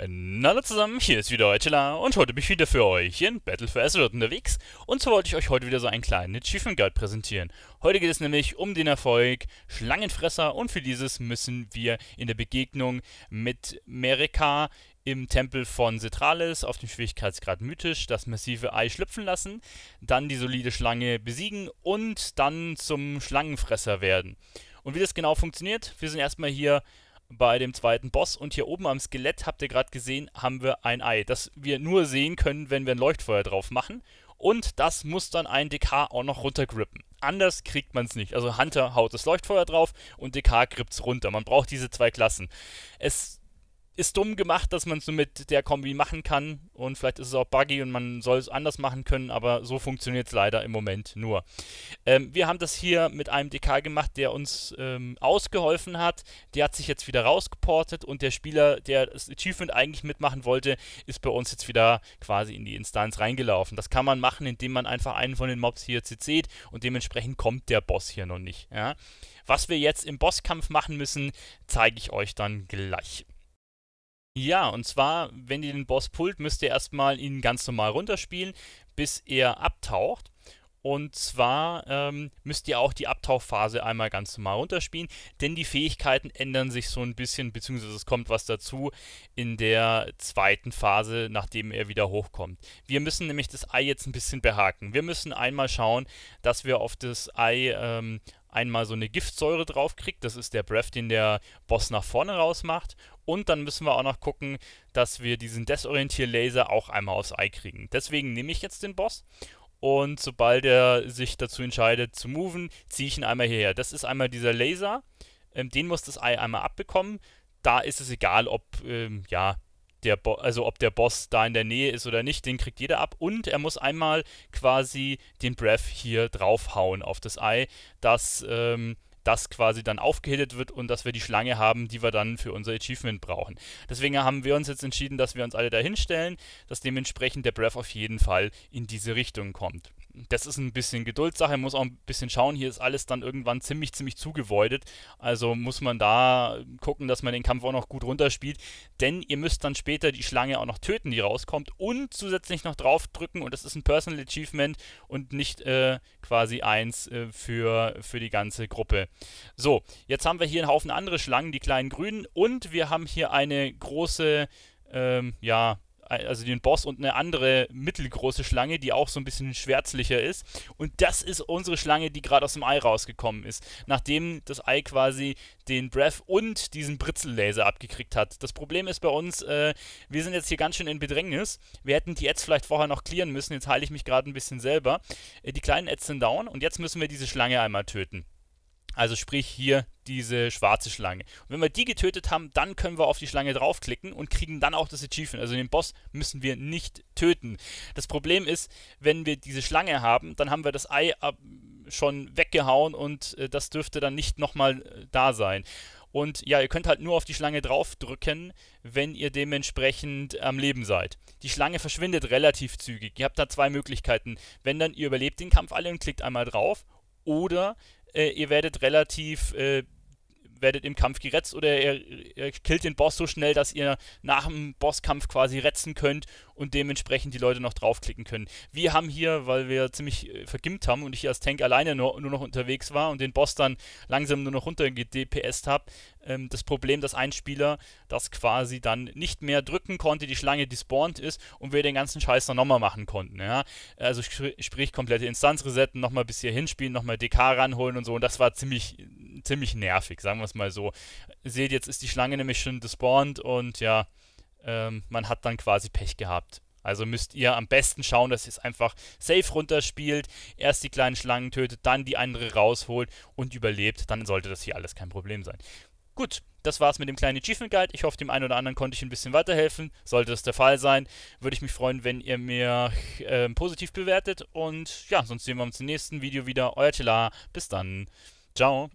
Hallo zusammen, hier ist wieder Euchela und heute bin ich wieder für euch in Battle for Azeroth unterwegs und so wollte ich euch heute wieder so einen kleinen Achievement Guide präsentieren. Heute geht es nämlich um den Erfolg Schlangenfresser und für dieses müssen wir in der Begegnung mit Merika im Tempel von Cetralis auf dem Schwierigkeitsgrad mythisch das massive Ei schlüpfen lassen, dann die solide Schlange besiegen und dann zum Schlangenfresser werden. Und wie das genau funktioniert, wir sind erstmal hier bei dem zweiten Boss. Und hier oben am Skelett, habt ihr gerade gesehen, haben wir ein Ei, das wir nur sehen können, wenn wir ein Leuchtfeuer drauf machen. Und das muss dann ein DK auch noch runtergrippen. Anders kriegt man es nicht. Also Hunter haut das Leuchtfeuer drauf und DK grippt es runter. Man braucht diese zwei Klassen. Es ist dumm gemacht, dass man es nur mit der Kombi machen kann und vielleicht ist es auch buggy und man soll es anders machen können, aber so funktioniert es leider im Moment nur. Ähm, wir haben das hier mit einem DK gemacht, der uns ähm, ausgeholfen hat. Der hat sich jetzt wieder rausgeportet und der Spieler, der das Achievement eigentlich mitmachen wollte, ist bei uns jetzt wieder quasi in die Instanz reingelaufen. Das kann man machen, indem man einfach einen von den Mobs hier CC't und dementsprechend kommt der Boss hier noch nicht. Ja? Was wir jetzt im Bosskampf machen müssen, zeige ich euch dann gleich. Ja, und zwar, wenn ihr den Boss pullt, müsst ihr erstmal ihn ganz normal runterspielen, bis er abtaucht. Und zwar ähm, müsst ihr auch die Abtauchphase einmal ganz normal runterspielen, denn die Fähigkeiten ändern sich so ein bisschen, beziehungsweise es kommt was dazu in der zweiten Phase, nachdem er wieder hochkommt. Wir müssen nämlich das Ei jetzt ein bisschen behaken. Wir müssen einmal schauen, dass wir auf das Ei ähm, einmal so eine Giftsäure draufkriegen. Das ist der Breath, den der Boss nach vorne raus macht. Und dann müssen wir auch noch gucken, dass wir diesen Desorientierlaser auch einmal aufs Ei kriegen. Deswegen nehme ich jetzt den Boss und sobald er sich dazu entscheidet zu moven, ziehe ich ihn einmal hierher. Das ist einmal dieser Laser, ähm, den muss das Ei einmal abbekommen. Da ist es egal, ob, ähm, ja, der also ob der Boss da in der Nähe ist oder nicht, den kriegt jeder ab. Und er muss einmal quasi den Breath hier draufhauen auf das Ei, Das... ähm, das quasi dann aufgehittet wird und dass wir die Schlange haben, die wir dann für unser Achievement brauchen. Deswegen haben wir uns jetzt entschieden, dass wir uns alle dahin stellen, dass dementsprechend der Breath auf jeden Fall in diese Richtung kommt. Das ist ein bisschen Geduldssache, muss auch ein bisschen schauen. Hier ist alles dann irgendwann ziemlich, ziemlich zugeweidet. Also muss man da gucken, dass man den Kampf auch noch gut runterspielt. Denn ihr müsst dann später die Schlange auch noch töten, die rauskommt. Und zusätzlich noch draufdrücken. Und das ist ein Personal Achievement und nicht äh, quasi eins äh, für, für die ganze Gruppe. So, jetzt haben wir hier einen Haufen andere Schlangen, die kleinen grünen. Und wir haben hier eine große, ähm, ja, also den Boss und eine andere mittelgroße Schlange, die auch so ein bisschen schwärzlicher ist. Und das ist unsere Schlange, die gerade aus dem Ei rausgekommen ist, nachdem das Ei quasi den Breath und diesen Britzellaser abgekriegt hat. Das Problem ist bei uns, äh, wir sind jetzt hier ganz schön in Bedrängnis. Wir hätten die Ads vielleicht vorher noch clearen müssen, jetzt heile ich mich gerade ein bisschen selber. Äh, die kleinen Ads sind down und jetzt müssen wir diese Schlange einmal töten. Also sprich hier diese schwarze Schlange. Und wenn wir die getötet haben, dann können wir auf die Schlange draufklicken und kriegen dann auch das Achievement. Also den Boss müssen wir nicht töten. Das Problem ist, wenn wir diese Schlange haben, dann haben wir das Ei schon weggehauen und äh, das dürfte dann nicht nochmal äh, da sein. Und ja, ihr könnt halt nur auf die Schlange draufdrücken, wenn ihr dementsprechend am Leben seid. Die Schlange verschwindet relativ zügig. Ihr habt da zwei Möglichkeiten. Wenn dann, ihr überlebt den Kampf alle und klickt einmal drauf. Oder äh, ihr werdet relativ, äh, werdet im Kampf geretzt oder ihr, ihr killt den Boss so schnell, dass ihr nach dem Bosskampf quasi retzen könnt und dementsprechend die Leute noch draufklicken können. Wir haben hier, weil wir ziemlich äh, vergimmt haben und ich als Tank alleine nur, nur noch unterwegs war und den Boss dann langsam nur noch runter gedpst habe, ähm, das Problem, dass ein Spieler das quasi dann nicht mehr drücken konnte, die Schlange despawned ist und wir den ganzen Scheiß dann nochmal machen konnten. Ja? Also sprich komplette Instanz resetten, nochmal bis hier hinspielen, nochmal DK ranholen und so und das war ziemlich, ziemlich nervig, sagen wir es mal so. Seht, jetzt ist die Schlange nämlich schon despawned und ja, ähm, man hat dann quasi Pech gehabt. Also müsst ihr am besten schauen, dass ihr es einfach safe runterspielt, erst die kleinen Schlangen tötet, dann die andere rausholt und überlebt, dann sollte das hier alles kein Problem sein. Gut, das war's mit dem kleinen Achievement Guide. Ich hoffe, dem einen oder anderen konnte ich ein bisschen weiterhelfen. Sollte das der Fall sein, würde ich mich freuen, wenn ihr mir äh, positiv bewertet. Und ja, sonst sehen wir uns im nächsten Video wieder. Euer Tela. Bis dann. Ciao.